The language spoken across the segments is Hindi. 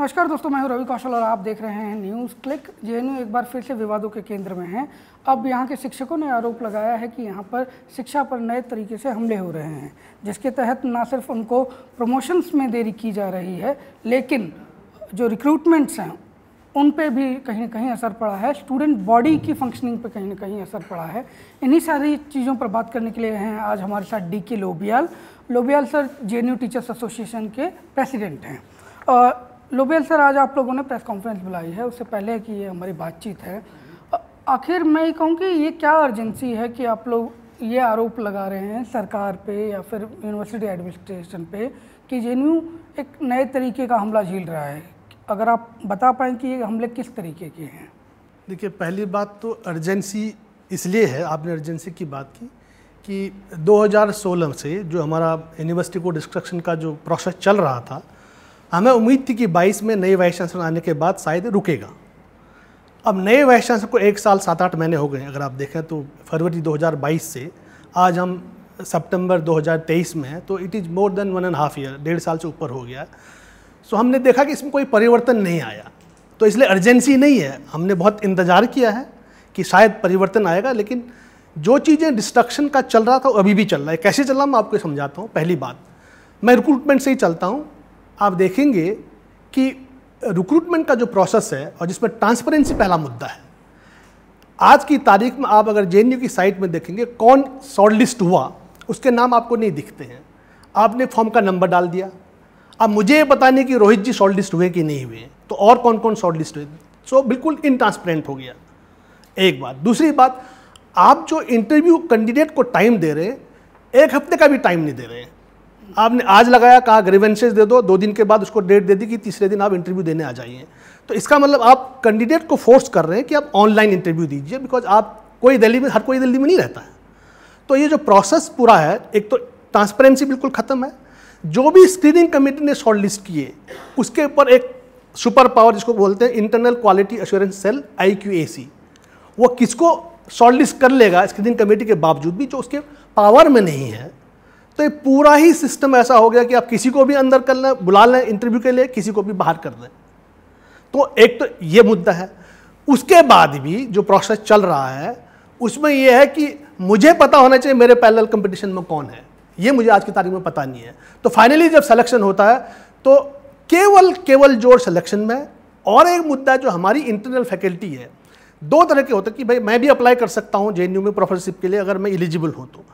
नमस्कार दोस्तों मैं हूं रवि कौशल और आप देख रहे हैं न्यूज़ क्लिक जे एक बार फिर से विवादों के केंद्र में है अब यहाँ के शिक्षकों ने आरोप लगाया है कि यहाँ पर शिक्षा पर नए तरीके से हमले हो रहे हैं जिसके तहत ना सिर्फ उनको प्रमोशंस में देरी की जा रही है लेकिन जो रिक्रूटमेंट्स हैं उन पे भी कहीं ना कहीं असर पड़ा है स्टूडेंट बॉडी की फंक्शनिंग पे कहीं ना कहीं असर पड़ा है इन्हीं सारी चीज़ों पर बात करने के लिए हैं आज हमारे साथ D K Lobiyal Lobiyal sir J teachers association के प्रेसिडेंट हैं लोबेल सर आज आप लोगों ने प्रेस कॉन्फ्रेंस बुलाई है उससे पहले कि ये हमारी बातचीत है आखिर मैं ये कहूँ कि ये क्या अर्जेंसी है कि आप लोग ये आरोप लगा रहे हैं सरकार पे या फिर यूनिवर्सिटी एडमिनिस्ट्रेशन पे कि जे एक नए तरीके का हमला झील रहा है अगर आप बता पाएँ कि ये हमले किस तरीके के हैं देखिए पहली बात तो अर्जेंसी इसलिए है आपने अर्जेंसी की बात की कि 2016 से जो हमारा यूनिवर्सिटी को डिस्ट्रक्शन का जो प्रोसेस चल रहा था हमें उम्मीद थी कि 22 में नए वाइस चांसलर आने के बाद शायद रुकेगा अब नए वाइस चांसलर को एक साल सात आठ महीने हो गए अगर आप देखें तो फरवरी 2022 से आज हम सितंबर 2023 में हैं तो it is more than one and half year डेढ़ साल से ऊपर हो गया सो हमने देखा कि इसमें कोई परिवर्तन नहीं आया तो इसलिए अर्जेंसी नहीं है हमने बहुत इंतज़ार किया है कि शायद परिवर्तन आएगा लेकिन जो चीज़ें डिस्ट्रक्शन का चल रहा था वो अभी भी चल रहा है कैसे चल रहा मैं आपको समझाता हूँ पहली बात मैं रिक्रूटमेंट से ही चलता हूँ आप देखेंगे कि रिक्रूटमेंट का जो प्रोसेस है और जिसमें ट्रांसपेरेंसी पहला मुद्दा है आज की तारीख में आप अगर जे की साइट में देखेंगे कौन शॉर्टलिस्ट हुआ उसके नाम आपको नहीं दिखते हैं आपने फॉर्म का नंबर डाल दिया अब मुझे ये पता नहीं कि रोहित जी शॉर्टलिस्ट हुए कि नहीं हुए तो और कौन कौन शॉर्टलिस्ट हुए सो बिल्कुल इनट्रांसपेरेंट हो गया एक बात दूसरी बात आप जो इंटरव्यू कैंडिडेट को टाइम दे रहे हैं एक हफ्ते का भी टाइम नहीं दे रहे हैं आपने आज लगाया कहा ग्रीवेंसेज दे दो दो दिन के बाद उसको डेट दे दी कि तीसरे दिन आप इंटरव्यू देने आ जाइए तो इसका मतलब आप कैंडिडेट को फोर्स कर रहे हैं कि आप ऑनलाइन इंटरव्यू दीजिए बिकॉज आप कोई दिल्ली में हर कोई दिल्ली में नहीं रहता है तो ये जो प्रोसेस पूरा है एक तो ट्रांसपेरेंसी बिल्कुल ख़त्म है जो भी स्क्रीनिंग कमेटी ने शॉर्ट लिस्ट किए उसके ऊपर एक सुपर पावर जिसको बोलते हैं इंटरनल क्वालिटी एश्योरेंस सेल आई वो किसको शॉर्ट लिस्ट कर लेगा स्क्रीनिंग कमेटी के बावजूद भी जो उसके पावर में नहीं है तो ये पूरा ही सिस्टम ऐसा हो गया कि आप किसी को भी अंदर कर लें बुला लें इंटरव्यू के लिए किसी को भी बाहर कर दें तो एक तो ये मुद्दा है उसके बाद भी जो प्रोसेस चल रहा है उसमें यह है कि मुझे पता होना चाहिए मेरे पैरल कंपटीशन में कौन है ये मुझे आज की तारीख में पता नहीं है तो फाइनली जब सिलेक्शन होता है तो केवल केवल जोर सिलेक्शन में और एक मुद्दा जो हमारी इंटरनल फैकल्टी है दो तरह के होते हैं कि भाई मैं भी अप्लाई कर सकता हूँ जे में प्रोफेसरशिप के लिए अगर मैं एलिजिबल हूँ तो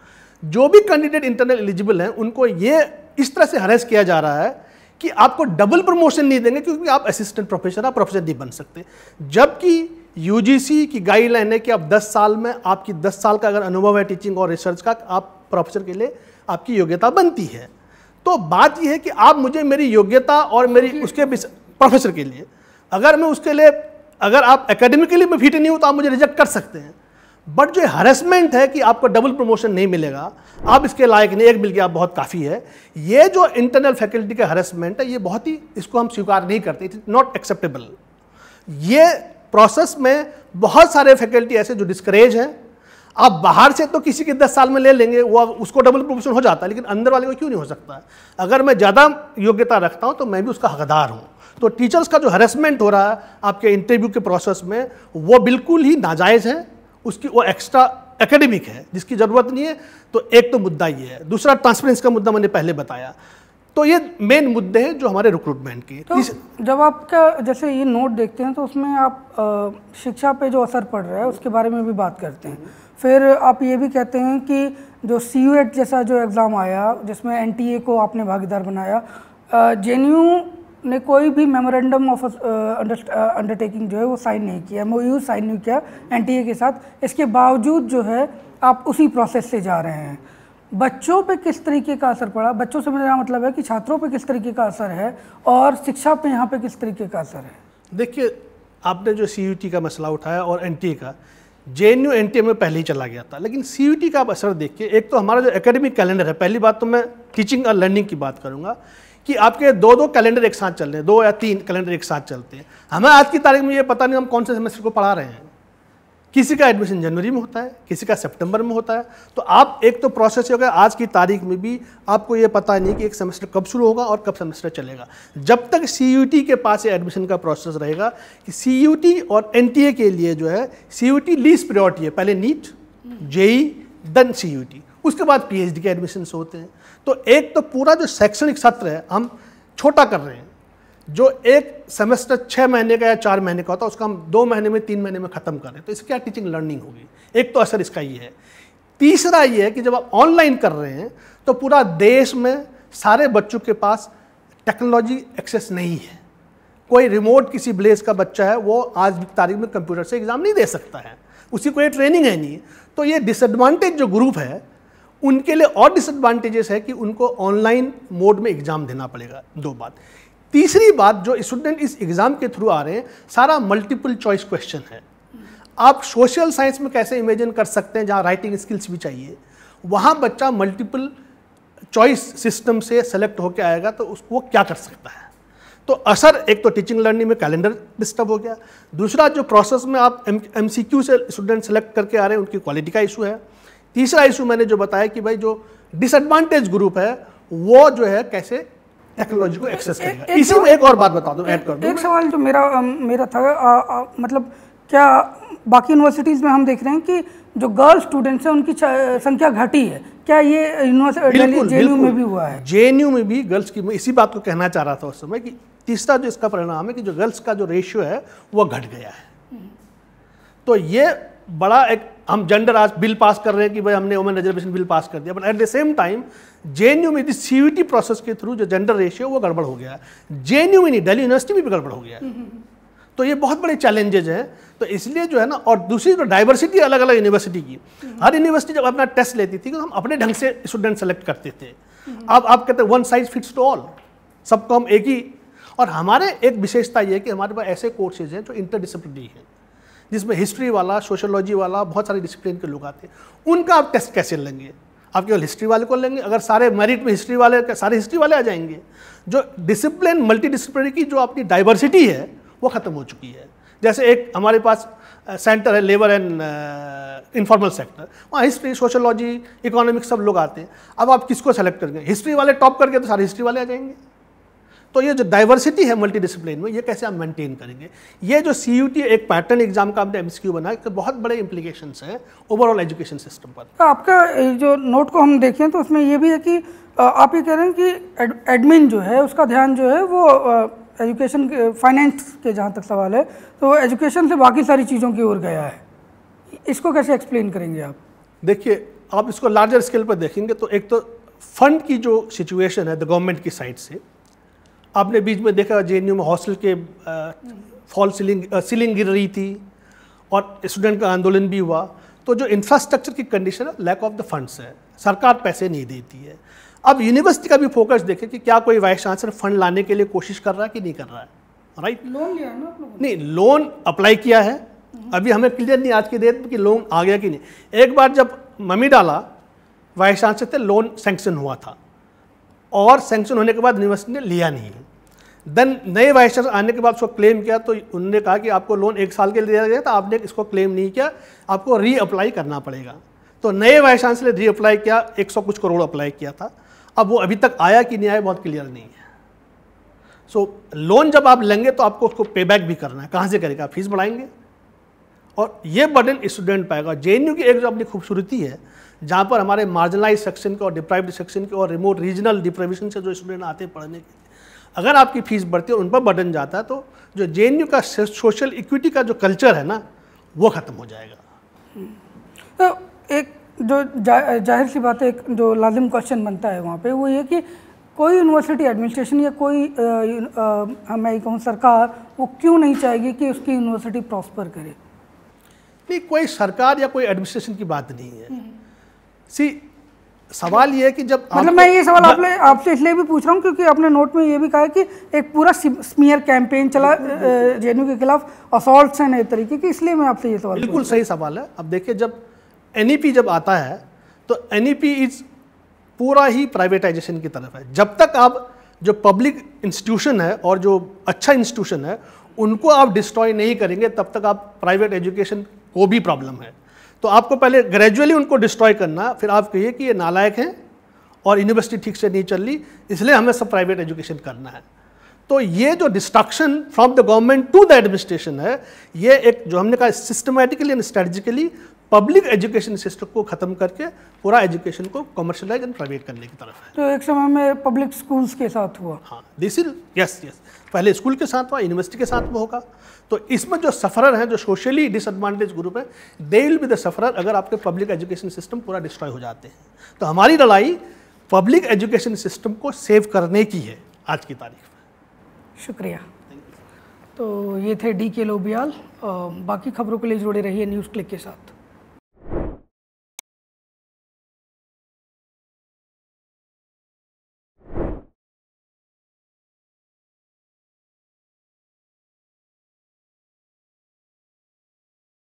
जो भी कैंडिडेट इंटरनल एलिजिबल हैं उनको ये इस तरह से हरेस किया जा रहा है कि आपको डबल प्रमोशन नहीं देंगे क्योंकि आप असिस्टेंट प्रोफेसर आप प्रोफेसर नहीं बन सकते जबकि यूजीसी की गाइडलाइन है कि आप 10 साल में आपकी 10 साल का अगर अनुभव है टीचिंग और रिसर्च का आप प्रोफेसर के लिए आपकी योग्यता बनती है तो बात यह है कि आप मुझे मेरी योग्यता और मेरी उसके प्रोफेसर के लिए अगर मैं उसके लिए अगर आप एकेडमिकली में फिट नहीं हूँ तो आप मुझे रिजेक्ट कर सकते हैं बट जो हरेसमेंट है कि आपको डबल प्रमोशन नहीं मिलेगा आप इसके लायक नहीं एक मिल गया आप बहुत काफ़ी है ये जो इंटरनल फैकल्टी का हरेसमेंट है ये बहुत ही इसको हम स्वीकार नहीं करते इट इज़ नॉट एक्सेप्टेबल ये प्रोसेस में बहुत सारे फैकल्टी ऐसे जो डिस्करेज हैं आप बाहर से तो किसी के दस साल में ले लेंगे वो उसको डबल प्रमोशन हो जाता है लेकिन अंदर वाले को क्यों नहीं हो सकता है अगर मैं ज़्यादा योग्यता रखता हूँ तो मैं भी उसका हकदार हूँ तो टीचर्स का जो हरेसमेंट हो रहा है आपके इंटरव्यू के प्रोसेस में वो बिल्कुल ही नाजायज़ है उसकी वो एक्स्ट्रा एकेडमिक है जिसकी ज़रूरत नहीं है तो एक तो मुद्दा ये है दूसरा ट्रांसपेरेंस का मुद्दा मैंने पहले बताया तो ये मेन मुद्दे हैं जो हमारे रिक्रूटमेंट के तो जब आप क्या जैसे ये नोट देखते हैं तो उसमें आप शिक्षा पे जो असर पड़ रहा है उसके बारे में भी बात करते हैं फिर आप ये भी कहते हैं कि जो सी जैसा जो एग्ज़ाम आया जिसमें एन को आपने भागीदार बनाया जे ने कोई भी मेमोरेंडम ऑफ अंडरटेकिंग जो है वो साइन नहीं किया एम साइन नहीं किया एन के साथ इसके बावजूद जो है आप उसी प्रोसेस से जा रहे हैं बच्चों पे किस तरीके का असर पड़ा बच्चों से मेरा मतलब है कि छात्रों पे किस तरीके का असर है और शिक्षा पे यहाँ पे किस तरीके का असर है देखिए आपने जो सी का मसला उठाया और एन का J N U N T में पहले ही चला गया था लेकिन सी का आप असर देखिए एक तो हमारा जो एकेडमिक कैलेंडर है पहली बात तो मैं टीचिंग और लर्निंग की बात करूँगा कि आपके दो दो कैलेंडर एक साथ चल रहे हैं दो या तीन कैलेंडर एक साथ चलते हैं हमें आज की तारीख में ये पता नहीं हम कौन से सेमेस्टर को पढ़ा रहे हैं किसी का एडमिशन जनवरी में होता है किसी का सितंबर में होता है तो आप एक तो प्रोसेस हो गया आज की तारीख में भी आपको ये पता नहीं कि एक सेमेस्टर कब शुरू होगा और कब सेमेस्टर चलेगा जब तक सी के पास ये एडमिशन का प्रोसेस रहेगा कि सी और एन के लिए जो है सी यू लीस्ट प्रियोरिटी है पहले नीट जेई देन सी उसके बाद पीएचडी के एडमिशन्स होते हैं तो एक तो पूरा जो शैक्षणिक सत्र है हम छोटा कर रहे हैं जो एक सेमेस्टर छः महीने का या चार महीने का होता है उसका हम दो महीने में तीन महीने में ख़त्म कर रहे हैं तो इसकी क्या टीचिंग लर्निंग होगी एक तो असर इसका ये है तीसरा ये है कि जब आप ऑनलाइन कर रहे हैं तो पूरा देश में सारे बच्चों के पास टेक्नोलॉजी एक्सेस नहीं है कोई रिमोट किसी ब्लेस का बच्चा है वो आज की तारीख में कंप्यूटर से एग्ज़ाम नहीं दे सकता है उसी कोई ट्रेनिंग है नहीं तो ये डिसएडवांटेज जो ग्रुप है उनके लिए और डिसएडवांटेजेस है कि उनको ऑनलाइन मोड में एग्ज़ाम देना पड़ेगा दो बात तीसरी बात जो स्टूडेंट इस एग्ज़ाम के थ्रू आ रहे हैं सारा मल्टीपल चॉइस क्वेश्चन है आप सोशल साइंस में कैसे इमेजिन कर सकते हैं जहाँ राइटिंग स्किल्स भी चाहिए वहाँ बच्चा मल्टीपल चॉइस सिस्टम से सेलेक्ट होकर आएगा तो उसको क्या कर सकता है तो असर एक तो टीचिंग लर्निंग में कैलेंडर डिस्टर्ब हो गया दूसरा जो प्रोसेस में आप एम से स्टूडेंट सेलेक्ट करके आ रहे हैं उनकी क्वालिटी का इशू है तीसरा इशू मैंने जो बताया कि भाई जो डिसएडवांटेज ग्रुप है वो जो है कैसे टेक्नोलॉजी को एक्सेस करेगा इसी में एक और बात बता दो ऐड कर दो एक सवाल जो मेरा मेरा था आ, आ, मतलब क्या बाकी यूनिवर्सिटीज़ में हम देख रहे हैं कि जो गर्ल स्टूडेंट्स हैं उनकी संख्या घटी है क्या ये यूनिवर्सिटी में भी हुआ है जे में भी गर्ल्स की मैं इसी बात को कहना चाह रहा था उस समय कि तीसरा जो इसका परिणाम है कि जो गर्ल्स का जो रेशियो है वो घट गया है हम्म। तो ये बड़ा एक हम जेंडर आज बिल पास कर रहे हैं कि भाई हमने वुमेन रिजर्वेशन बिल पास कर दिया but at the same time J में यदि सी प्रोसेस के थ्रू जो जेंडर रेशियो वो गड़बड़ हो गया जे में नहीं डेली यूनिवर्सिटी में भी गड़बड़ हो गया तो ये बहुत बड़े चैलेंजेज हैं तो इसलिए जो है ना और दूसरी तो डाइवर्सिटी अलग अलग यूनिवर्सिटी की हर यूनिवर्सिटी जब अपना टेस्ट लेती थी तो हम अपने ढंग से स्टूडेंट सेलेक्ट करते थे अब आप कहते हैं one size fits to all सबको हम एक ही और हमारे एक विशेषता ये है कि हमारे पास ऐसे कोर्सेज हैं जो इंटरडिसिप्लिनरी हैं जिसमें हिस्ट्री वाला सोशोलॉजी वाला बहुत सारे डिसिप्लिन के लोग आते हैं उनका आप टेस्ट कैसे लेंगे आप केवल हिस्ट्री वाले को लेंगे अगर सारे मेरिट में हिस्ट्री वाले सारे हिस्ट्री वाले आ जाएंगे जो डिसिप्लिन मल्टी डिसिप्लिन की जो आपकी डाइवर्सिटी है वो ख़त्म हो चुकी है जैसे एक हमारे पास सेंटर है लेबर एंड इन्फॉर्मल सेक्टर वहाँ हिस्ट्री सोशोलॉजी इकोनॉमिक्स सब लोग आते हैं अब आप किसको सेलेक्ट करेंगे हिस्ट्री वाले टॉप करके तो सारे हिस्ट्री वाले आ जाएंगे तो ये जो डाइवर्सिटी है मल्टी डिसिप्लिन में ये कैसे हम मेंटेन करेंगे ये जो सी यू टी एक पैटर्न एग्जाम का एम सी क्यू बनाया तो बहुत बड़े इम्प्लीकेशन है ओवरऑल एजुकेशन सिस्टम पर तो आपका जो नोट को हम देखें तो उसमें ये भी है कि आप ये कह रहे हैं कि एडमिन जो है उसका ध्यान जो है वो एजुकेशन फाइनेंस के जहाँ तक सवाल है तो एजुकेशन से बाकी सारी चीज़ों की ओर गया है इसको कैसे एक्सप्लेन करेंगे आप देखिए आप इसको लार्जर स्केल पर देखेंगे तो एक तो फंड की जो सिचुएशन है द गवर्नमेंट की साइड से आपने बीच में देखा जे में हॉस्टल के फॉल सीलिंग सीलिंग गिर रही थी और स्टूडेंट का आंदोलन भी हुआ तो जो इंफ्रास्ट्रक्चर की कंडीशन है लैक ऑफ द फंड्स है सरकार पैसे नहीं देती है अब यूनिवर्सिटी का भी फोकस देखें कि क्या कोई वाइस चांसलर फंड लाने के लिए कोशिश कर रहा है कि नहीं कर रहा है राइट right? लोन लिया ना नहीं लोन अप्लाई किया है हम्म। अभी हमें क्लियर नहीं आज की डेट में कि लोन आ गया कि नहीं एक बार जब मम्मी डाला वाइस चांसलर थे लोन सेंक्शन हुआ था और सेंक्शन होने के बाद यूनिवर्सिटी ने लिया नहीं देन नए वाइस चांसलर आने के बाद उसको क्लेम किया तो उन्होंने कहा कि आपको लोन एक साल के लिए दिया गया था आपने इसको क्लेम नहीं किया आपको री अप्लाई करना पड़ेगा तो नए वाइस चांसलर ने री अप्लाई किया एक सौ कुछ करोड़ अप्लाई किया था अब वो अभी तक आया कि नहीं आया बहुत क्लियर नहीं है सो so, लोन जब आप लेंगे तो आपको उसको पे बैक भी करना है कहाँ से करेगा फीस बढ़ाएंगे और ये बर्डन स्टूडेंट पाएगा जे की एक जो अपनी खूबसूरती है जहाँ पर हमारे मार्जिनलाइज सेक्शन के और डिप्राइव्ड सेक्शन के और रिमोट रीजनल डिप्रेविशन से जो स्टूडेंट आते हैं पढ़ने के अगर आपकी फीस बढ़ती है और उन पर बर्डन जाता है तो जो जे का सोशल इक्विटी का जो कल्चर है ना वो ख़त्म हो जाएगा तो एक जो जा, जाहिर सी बात है एक जो लाजिम क्वेश्चन बनता है वहाँ पे वो ये कि कोई यूनिवर्सिटी एडमिनिस्ट्रेशन या कोई आ, आ, मैं कहूँ सरकार वो क्यों नहीं चाहेगी कि उसकी यूनिवर्सिटी प्रॉस्पर करे नहीं कोई सरकार या कोई एडमिनिस्ट्रेशन की बात नहीं है सी सवाल ये है कि जब मतलब मैं ये सवाल आपने आपसे इसलिए भी पूछ रहा हूँ क्योंकि आपने नोट में ये भी कहा है कि एक पूरा स्मियर कैंपेन चला जे के खिलाफ असॉल्ट हैं नए तरीके की इसलिए मैं आपसे ये सवाल बिल्कुल सही सवाल है अब देखिए जब एन e जब आता है तो एन इज e पूरा ही प्राइवेटाइजेशन की तरफ है जब तक आप जो पब्लिक इंस्टीट्यूशन है और जो अच्छा इंस्टीट्यूशन है उनको आप डिस्ट्रॉय नहीं करेंगे तब तक आप प्राइवेट एजुकेशन वो भी प्रॉब्लम है तो आपको पहले ग्रेजुअली उनको डिस्ट्रॉय करना फिर आप कहिए कि ये नालायक हैं और यूनिवर्सिटी ठीक से नहीं चल रही इसलिए हमें सब प्राइवेट एजुकेशन करना है तो ये जो distraction from the government to the administration है ये एक जो हमने कहा systematically and strategically public education system को ख़त्म करके पूरा एजुकेशन को कमर्शलाइज एंड प्राइवेट करने की तरफ है तो एक समय में पब्लिक स्कूल्स के साथ हुआ हाँ दिस इज यस यस पहले स्कूल के साथ हुआ यूनिवर्सिटी के साथ में होगा तो इसमें जो सफरर हैं जो सोशली डिसएडवांटेज ग्रुप है they will be the sufferer अगर आपके पब्लिक एजुकेशन सिस्टम पूरा डिस्ट्रॉय हो जाते हैं तो हमारी लड़ाई पब्लिक एजुकेशन सिस्टम को सेव करने की है आज की तारीख में शुक्रिया तो ये थे डी के लोबियाल बाकी खबरों के लिए जुड़े रहिए न्यूज़ क्लिक के साथ